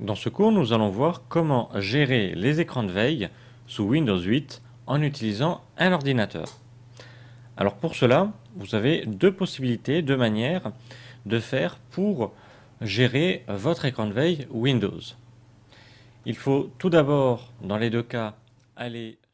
Dans ce cours, nous allons voir comment gérer les écrans de veille sous Windows 8 en utilisant un ordinateur. Alors pour cela, vous avez deux possibilités, deux manières de faire pour gérer votre écran de veille Windows. Il faut tout d'abord, dans les deux cas, aller